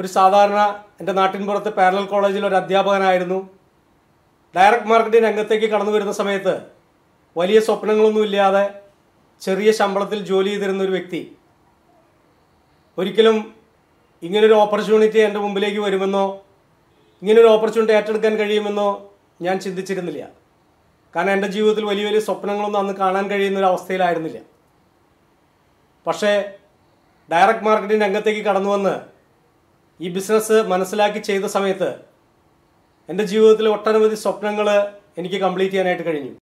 ഒരു സാധാരണ എൻ്റെ നാട്ടിൻപുറത്ത് പാരലൽ കോളേജിൽ ഒരു അധ്യാപകനായിരുന്നു ഡയറക്റ്റ് മാർക്കറ്റിംഗ് രംഗത്തേക്ക് കടന്നു വരുന്ന സമയത്ത് വലിയ സ്വപ്നങ്ങളൊന്നുമില്ലാതെ ചെറിയ ശമ്പളത്തിൽ ജോലി ചെയ്തിരുന്ന ഒരു വ്യക്തി ഒരിക്കലും ഇങ്ങനൊരു ഓപ്പർച്യൂണിറ്റി എൻ്റെ മുമ്പിലേക്ക് വരുമെന്നോ ഇങ്ങനൊരു ഓപ്പർച്യൂണിറ്റി ഏറ്റെടുക്കാൻ കഴിയുമെന്നോ ഞാൻ ചിന്തിച്ചിരുന്നില്ല കാരണം എൻ്റെ ജീവിതത്തിൽ വലിയ വലിയ സ്വപ്നങ്ങളൊന്നും അന്ന് കാണാൻ കഴിയുന്ന ഒരു അവസ്ഥയിലായിരുന്നില്ല പക്ഷേ ഡയറക്റ്റ് മാർക്കറ്റിംഗ് രംഗത്തേക്ക് കടന്നു വന്ന് ഈ ബിസിനസ് മനസ്സിലാക്കി ചെയ്ത സമയത്ത് എൻ്റെ ജീവിതത്തിൽ ഒട്ടനവധി സ്വപ്നങ്ങൾ എനിക്ക് കംപ്ലീറ്റ് ചെയ്യാനായിട്ട് കഴിഞ്ഞു